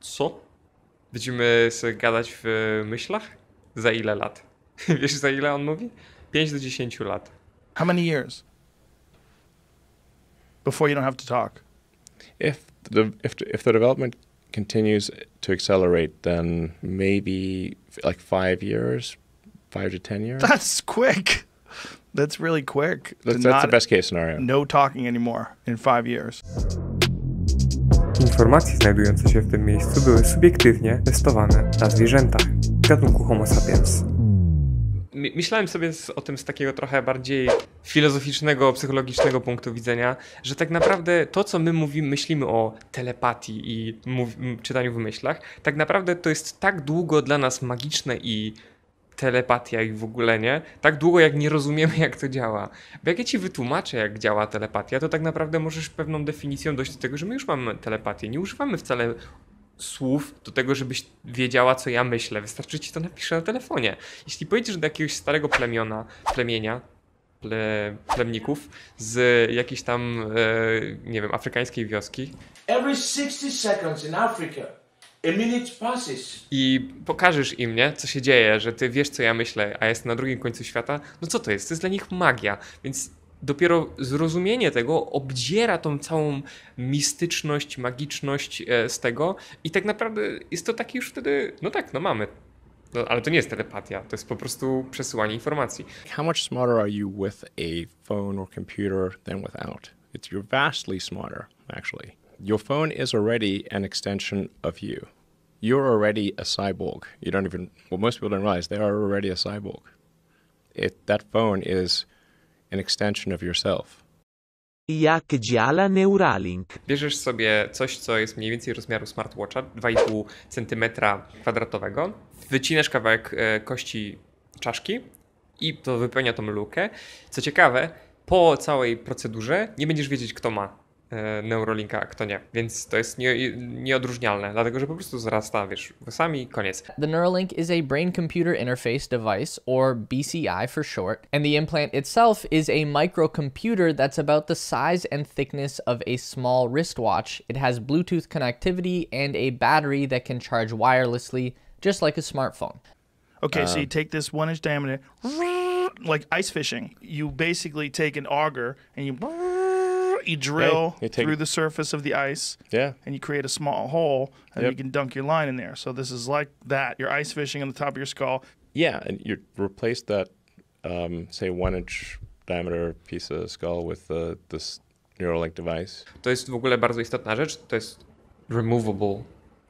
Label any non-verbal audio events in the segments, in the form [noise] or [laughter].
co? Będziemy sobie gadać w myślach? Za ile lat? [laughs] Wiesz, za ile on mówi? 5 do 10 lat. How many years? Before you don't have to talk. If the, if, if the development continues to accelerate, then maybe like five years, five to 10 years. That's quick. That's really quick. That's, that's not, the best case scenario. No talking anymore in five years. Informacje znajdujące się w tym miejscu były subiektywnie testowane na zwierzętach gatunku Homo sapiens. Myślałem sobie o tym z takiego trochę bardziej filozoficznego, psychologicznego punktu widzenia, że tak naprawdę to, co my mówimy, myślimy o telepatii i mów, czytaniu w myślach, tak naprawdę to jest tak długo dla nas magiczne i telepatia i w ogóle nie, tak długo jak nie rozumiemy, jak to działa. Bo jak ja ci wytłumaczę, jak działa telepatia, to tak naprawdę możesz pewną definicją dojść do tego, że my już mamy telepatię. Nie używamy wcale słów do tego, żebyś wiedziała, co ja myślę. Wystarczy ci to napisze na telefonie. Jeśli pojedziesz do jakiegoś starego plemiona, plemienia, ple, plemników z jakiejś tam, e, nie wiem, afrykańskiej wioski. Every 60 seconds in Africa. I pokażesz im, nie, co się dzieje, że ty wiesz, co ja myślę, a jestem na drugim końcu świata. No co to jest? To jest dla nich magia. Więc dopiero zrozumienie tego obdziera tą całą mistyczność, magiczność e, z tego i tak naprawdę jest to taki już wtedy, no tak, no mamy. No, ale to nie jest telepatia, to jest po prostu przesyłanie informacji. How much smarter are you with a phone or computer than without? It's, you're vastly smarter, actually your phone is already an extension of you. You're already a cyborg. You don't even, well, most people don't realize they are already a cyborg. It, that phone is an extension of yourself. Jak działa Neuralink? Bierzesz sobie coś, co jest mniej więcej rozmiaru smartwatcha, 2,5 cm kwadratowego, wycinasz kawałek e, kości czaszki i to wypełnia tą lukę. Co ciekawe, po całej procedurze nie będziesz wiedzieć, kto ma kto nie. Więc to jest nie, nieodróżnialne, dlatego że po prostu zarasta, wiesz, sami koniec. The Neuralink is a brain computer interface device or BCI for short, and the implant itself is a microcomputer that's about the size and thickness of a small wristwatch. It has Bluetooth connectivity and a battery that can charge wirelessly just like a smartphone. Okay, um, so you um, take this one inch diameter, like ice fishing. You basically take an auger and you you drill hey, through it. the surface of the ice. Yeah. And you create a small hole, and yep. you can dunk your line in there. So this is like that. You're ice fishing on the top of your skull. Yeah, and you replace that, um, say, one inch diameter piece of skull with this Neuralink device. To jest w ogóle bardzo istotna rzecz. To jest removable,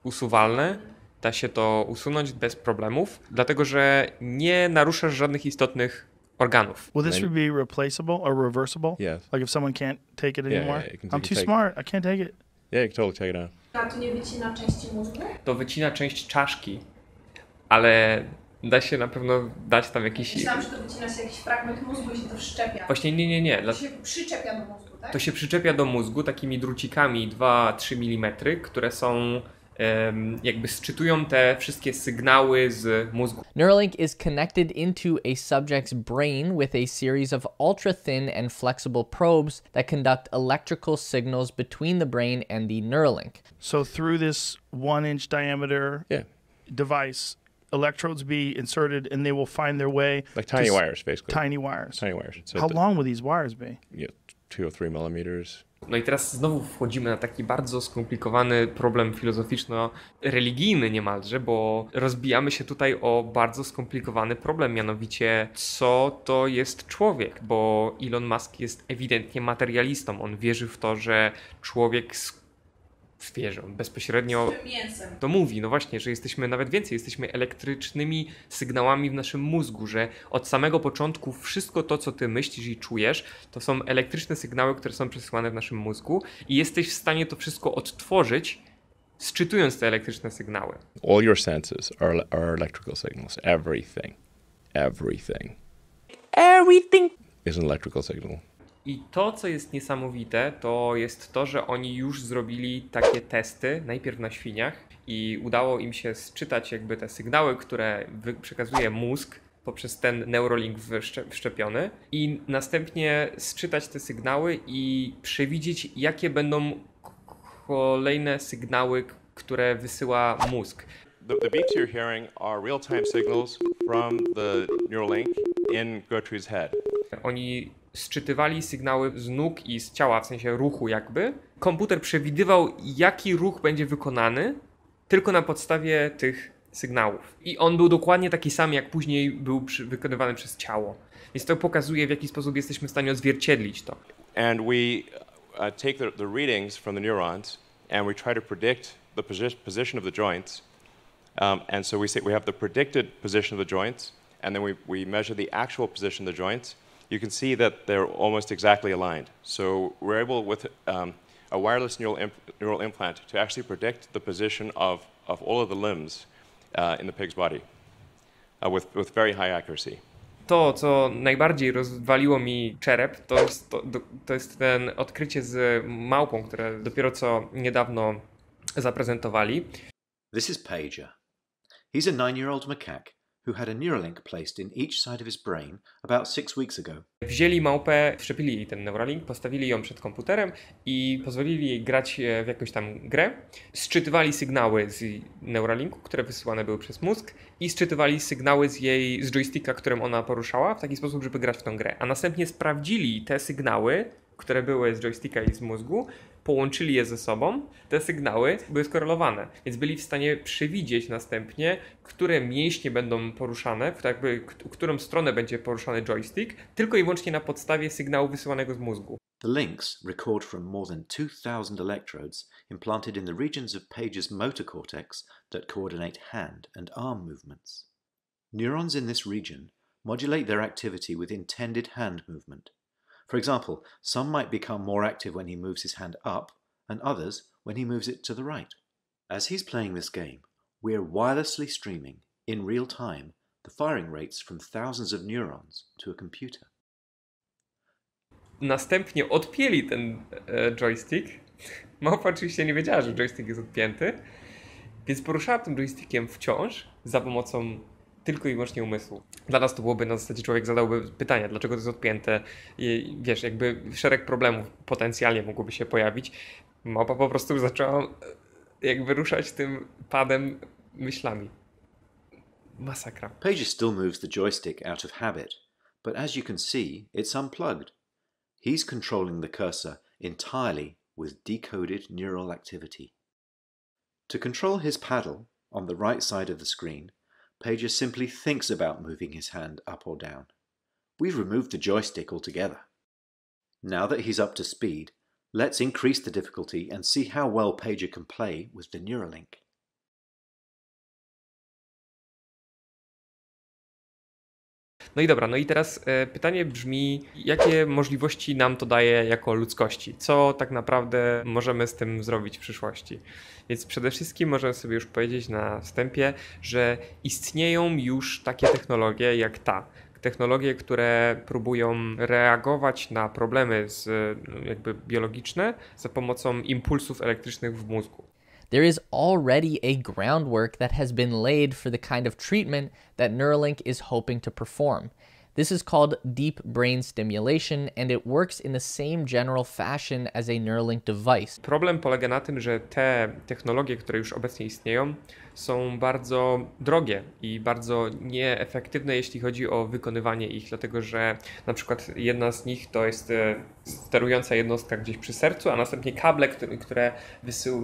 usuwalne. Da się to usunąć bez problemów, dlatego że nie naruszasz żadnych istotnych organów. Will this be replaceable or reversible? Yes. Like if someone can't take it Yeah, anymore? yeah, you can I'm too take- smart. I can't take it. Yeah, you can totally take it out. to nie wycina części mózgu? To wycina część czaszki, ale da się na pewno dać tam jakiś... Myślałam, że to wycina się jakiś fragment mózgu i się to wszczepia. Właśnie nie, nie, nie. To się przyczepia do mózgu, tak? To się przyczepia do mózgu takimi drucikami 2-3 mm, które są jakby sczytują te wszystkie sygnały z mózgu. Neuralink is connected into a subject's brain with a series of ultra thin and flexible probes that conduct electrical signals between the brain and the Neuralink. So through this 1 inch diameter yeah. device electrodes be inserted and they will find their way like tiny wires basically tiny wires tiny wires so how the, long will these wires be yeah two or three millimeters No i teraz znowu wchodzimy na taki bardzo skomplikowany problem filozoficzno-religijny niemalże, bo rozbijamy się tutaj o bardzo skomplikowany problem, mianowicie co to jest człowiek, bo Elon Musk jest ewidentnie materialistą. On wierzy w to, że człowiek świeżo, bezpośrednio to mówi. No właśnie, że jesteśmy nawet więcej, jesteśmy elektrycznymi sygnałami w naszym mózgu, że od samego początku wszystko to, co ty myślisz i czujesz, to są elektryczne sygnały, które są przesyłane w naszym mózgu i jesteś w stanie to wszystko odtworzyć sczytując te elektryczne sygnały. All your senses are, are electrical signals. Everything. Everything. Everything is an electrical signal. I to, co jest niesamowite, to jest to, że oni już zrobili takie testy, najpierw na świniach, i udało im się sczytać jakby te sygnały, które przekazuje mózg poprzez ten Neurolink wszczepiony i następnie sczytać te sygnały i przewidzieć, jakie będą kolejne sygnały, które wysyła mózg. The, the beeps you're hearing are real-time signals from the in Gertrude's head. Oni sczytywali sygnały z nóg i z ciała, w sensie ruchu jakby. Komputer przewidywał, jaki ruch będzie wykonany tylko na podstawie tych sygnałów. I on był dokładnie taki sam, jak później był przy, wykonywany przez ciało. Więc to pokazuje, w jaki sposób jesteśmy w stanie odzwierciedlić to. And we uh, take the, the readings from the neurons and we try to predict the posi position of the joints. Um, and so we say we have the predicted position of the joints, and then we, we measure the actual position of the joints. you can see that they're almost exactly aligned. So we're able with um, a wireless neural, imp neural implant to actually predict the position of, of all of the limbs uh, in the pig's body uh, with, with very high accuracy. To, co najbardziej rozwaliło mi czerep, to jest, to, to jest ten odkrycie z małpą, które dopiero co niedawno zaprezentowali. This is Pager. He's a nine-year-old macaque who had a Neuralink placed in each side of his brain about six weeks ago. Wzięli małpę, wszczepili jej ten Neuralink, postawili ją przed komputerem i pozwolili jej grać e, w jakąś tam grę. Sczytywali sygnały z Neuralinku, które wysyłane były przez mózg i sczytywali sygnały z jej z joysticka, którym ona poruszała w taki sposób, żeby grać w tą grę. A następnie sprawdzili te sygnały które były z joysticka i z mózgu, połączyli je ze sobą, te sygnały były skorelowane, więc byli w stanie przewidzieć następnie, które mięśnie będą poruszane, jakby, którą stronę będzie poruszany joystick, tylko i wyłącznie na podstawie sygnału wysyłanego z mózgu. The links record from more than 2000 electrodes implanted in the regions of Page's motor cortex that coordinate hand and arm movements. Neurons in this region modulate their activity with intended hand movement For example, some might become more active when he moves his hand up, and others when he moves it to the right. As he's playing this game, we're wirelessly streaming, in real time, the firing rates from thousands of neurons to a computer. Następnie odpięli ten e, joystick. Małpa oczywiście nie wiedziała, że joystick jest odpięty, więc poruszała tym joystickiem wciąż za pomocą tylko i wyłącznie umysłu. Dla nas to byłoby na zasadzie człowiek zadałby pytania, dlaczego to jest odpięte, I, wiesz, jakby szereg problemów potencjalnie mogłoby się pojawić. Mapa po prostu zaczęła e, jakby ruszać tym padem myślami. Masakra. Pages still moves the joystick out of habit, but as you can see, it's unplugged. He's controlling the cursor entirely with decoded neural activity. To control his paddle on the right side of the screen, Pager simply thinks about moving his hand up or down. We've removed the joystick altogether. Now that he's up to speed, let's increase the difficulty and see how well Pager can play with the Neuralink. No i dobra, no i teraz e, pytanie brzmi, jakie możliwości nam to daje jako ludzkości? Co tak naprawdę możemy z tym zrobić w przyszłości? Więc przede wszystkim możemy sobie już powiedzieć na wstępie, że istnieją już takie technologie jak ta technologie, które próbują reagować na problemy z, no, jakby biologiczne za pomocą impulsów elektrycznych w mózgu. there is already a groundwork that has been laid for the kind of treatment that Neuralink is hoping to perform. This is called deep brain stimulation and it works in the same general fashion as a Neuralink device. Problem polega na tym, że te technologie, które już obecnie istnieją, są bardzo drogie i bardzo nieefektywne, jeśli chodzi o wykonywanie ich, dlatego że na przykład jedna z nich to jest sterująca jednostka gdzieś przy sercu, a następnie kable, które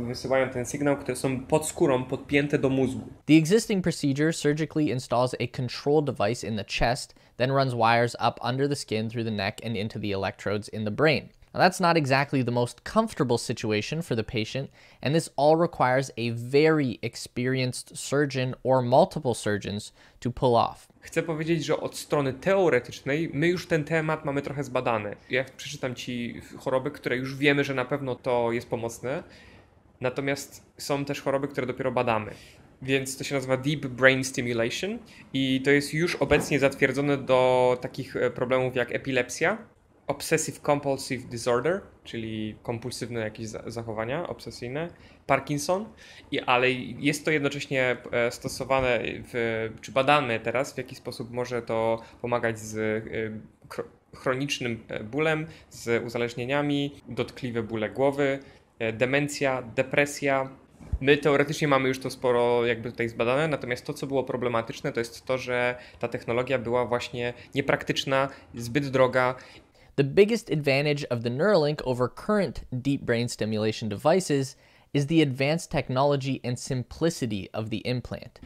wysyłają ten sygnał, które są pod skórą, podpięte do mózgu. The existing procedure surgically installs a control device in the chest then runs wires up under the skin through the neck and into the electrodes in the brain. Now, that's not exactly the most comfortable situation for the patient, and this all requires a very experienced surgeon or multiple surgeons to pull off. Chcę powiedzieć, że od strony teoretycznej my już ten temat mamy trochę zbadany. Ja przeczytam ci choroby, które już wiemy, że na pewno to jest pomocne. Natomiast są też choroby, które dopiero badamy. więc to się nazywa Deep Brain Stimulation i to jest już obecnie zatwierdzone do takich e, problemów jak epilepsja, Obsessive Compulsive Disorder, czyli kompulsywne jakieś zachowania obsesyjne, Parkinson, i, ale jest to jednocześnie e, stosowane, w, czy badane teraz, w jaki sposób może to pomagać z e, chronicznym bólem, z uzależnieniami, dotkliwe bóle głowy, demencja, depresja, My teoretycznie mamy już to sporo jakby tutaj zbadane, natomiast to, co było problematyczne, to jest to, że ta technologia była właśnie niepraktyczna, zbyt droga. The biggest advantage of the Neuralink over current deep brain stimulation devices is the advanced technology and simplicity of the implant.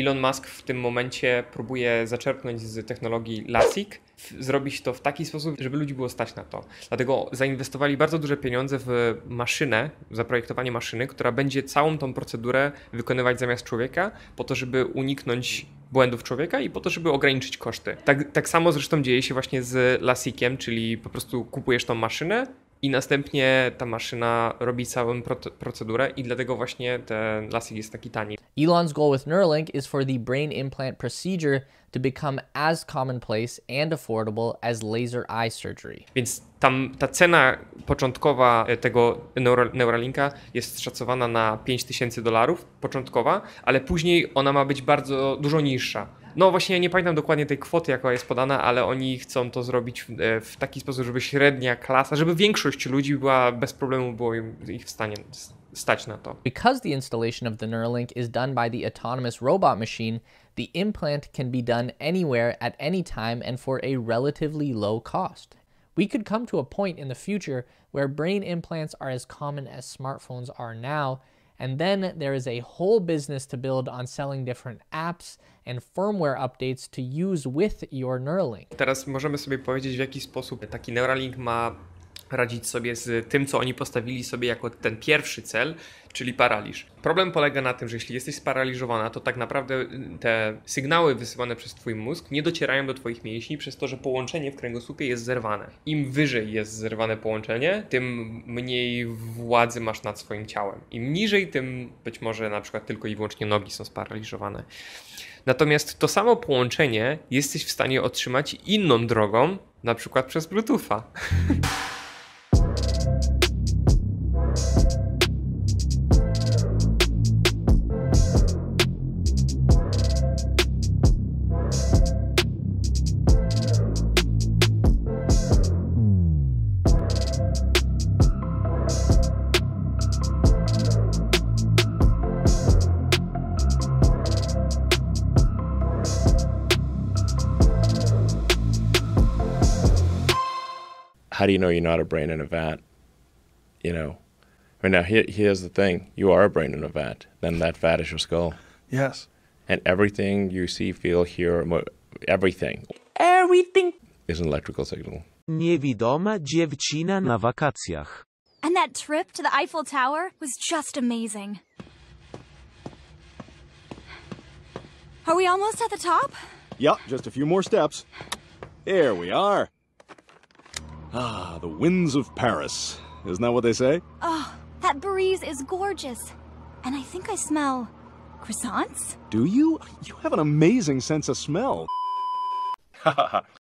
Elon Musk w tym momencie próbuje zaczerpnąć z technologii LASIK, zrobić to w taki sposób, żeby ludzi było stać na to. Dlatego zainwestowali bardzo duże pieniądze w maszynę, zaprojektowanie maszyny, która będzie całą tą procedurę wykonywać zamiast człowieka, po to, żeby uniknąć błędów człowieka i po to, żeby ograniczyć koszty. Tak, tak samo zresztą dzieje się właśnie z LASIKiem, czyli po prostu kupujesz tą maszynę, i następnie ta maszyna robi całą procedurę i dlatego właśnie ten lasik jest taki tani. Elon's goal with Neuralink is for the brain implant procedure to become as commonplace and affordable as laser eye surgery. Więc tam ta cena początkowa e, tego Neuralinka jest szacowana na 5000 dolarów początkowa, ale później ona ma być bardzo dużo niższa. No właśnie ja nie pamiętam dokładnie tej kwoty, jaka jest podana, ale oni chcą to zrobić w, e, taki sposób, żeby średnia klasa, żeby większość ludzi była bez problemu było im, ich w stanie stać na to. Because the installation of the Neuralink is done by the autonomous robot machine, the implant can be done anywhere at any time and for a relatively low cost. We could come to a point in the future where brain implants are as common as smartphones are now, And then there is a whole business to build on selling different apps and firmware updates to use with your Neuralink. Teraz możemy sobie powiedzieć, w jaki sposób taki Neuralink ma radzić sobie z tym, co oni postawili sobie jako ten pierwszy cel, czyli paraliż. Problem polega na tym, że jeśli jesteś sparaliżowana, to tak naprawdę y, te sygnały wysyłane przez Twój mózg nie docierają do Twoich mięśni, przez to, że połączenie w kręgosłupie jest zerwane. Im wyżej jest zerwane połączenie, tym mniej władzy masz nad swoim ciałem. Im niżej, tym być może na przykład tylko i wyłącznie nogi są sparaliżowane. Natomiast to samo połączenie jesteś w stanie otrzymać inną drogą, na przykład przez Bluetootha. [laughs] how do you know you're not a brain in a vat? You know, I mean, now here, here's the thing: you are a brain in a vat. Then that vat is your skull. Yes. And everything you see, feel, hear, everything. Everything is an electrical signal. Niewidoma dziewczyna na wakacjach. And that trip to the Eiffel Tower was just amazing. Are we almost at the top? Yep, just a few more steps. There we are. Ah, the winds of Paris. Isn't that what they say? Oh, that breeze is gorgeous. And I think I smell croissants? Do you? You have an amazing sense of smell. [laughs]